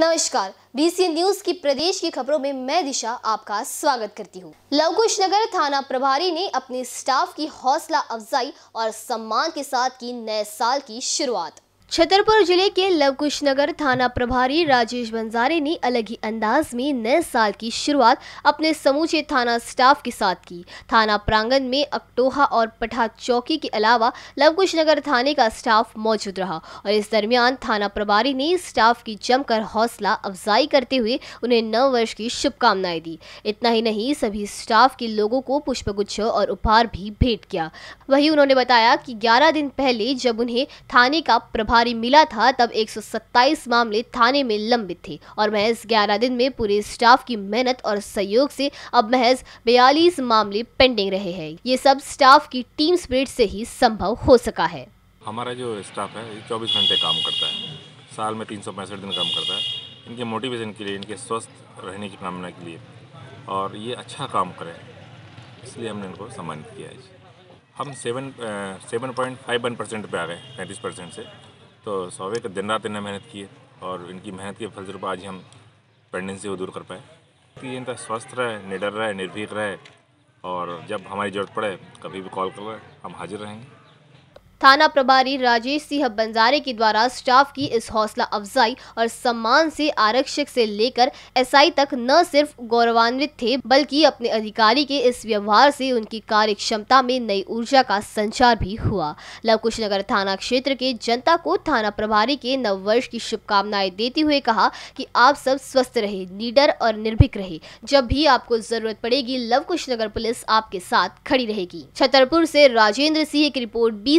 नमस्कार BC news की प्रदेश की खबरों में मैं दिशा आपका स्वागत करती हूँ लवकुश नगर थाना प्रभारी ने अपने स्टाफ की हौसला अफजाई और सम्मान के साथ की नए साल की शुरुआत छतरपुर जिले के लवकुश नगर थाना प्रभारी राजेश बंजारे ने अलग ही अंदाज में नए साल की शुरुआत अपने समूचे थाना स्टाफ के साथ की थाना प्रांगण में अकटोहा और पठा चौकी के अलावा लवकुश नगर थाने का स्टाफ मौजूद रहा और इस दरमियान थाना प्रभारी ने स्टाफ की जमकर हौसला अफजाई करते हुए उन्हें नव वर्ष की शुभकामनाएं दी इतना ही नहीं सभी स्टाफ के लोगों को पुष्पगुच्छ और उपहार भी भेंट किया वही उन्होंने बताया की ग्यारह दिन पहले जब उन्हें थाने का प्रभारी प्रभारी मिला था तब 127 मामले थाने में लंबित थे और महज 11 दिन में पूरे स्टाफ की मेहनत और सहयोग से अब महज 42 मामले पेंडिंग रहे हैं ये सब स्टाफ की टीम स्प्रिट से ही संभव हो सका है हमारा जो स्टाफ है चौबीस घंटे काम करता है साल में तीन दिन काम करता है इनके मोटिवेशन के लिए इनके स्वस्थ रहने की कामना के लिए और ये अच्छा काम करें इसलिए हमने इनको सम्मानित किया है हम seven seven point five one percent पर आ गए पैंतीस परसेंट से तो सौवे का दिन रात इन्हें मेहनत की है और इनकी मेहनत के फलस्वरूप आज हम पेंडेंसी को दूर कर पाए कि इनका स्वस्थ रहे निडर रहे निर्भीक रहे और जब हमारी ज़रूरत पड़े कभी भी कॉल कर रहे हम हाजिर रहेंगे थाना प्रभारी राजेश सिंह बंजारे के द्वारा स्टाफ की इस हौसला अफजाई और सम्मान से आरक्षक से लेकर एसआई तक न सिर्फ गौरवान्वित थे बल्कि अपने अधिकारी के इस व्यवहार से उनकी कार्य क्षमता में नई ऊर्जा का संचार भी हुआ लवकुशनगर थाना क्षेत्र के जनता को थाना प्रभारी के नव वर्ष की शुभकामनाएं देते हुए कहा कि आप सब स्वस्थ रहे नीडर और निर्भीक रहे जब भी आपको जरूरत पड़ेगी नगर पुलिस आपके साथ खड़ी रहेगी छतरपुर से राजेंद्र सिंह की रिपोर्ट बी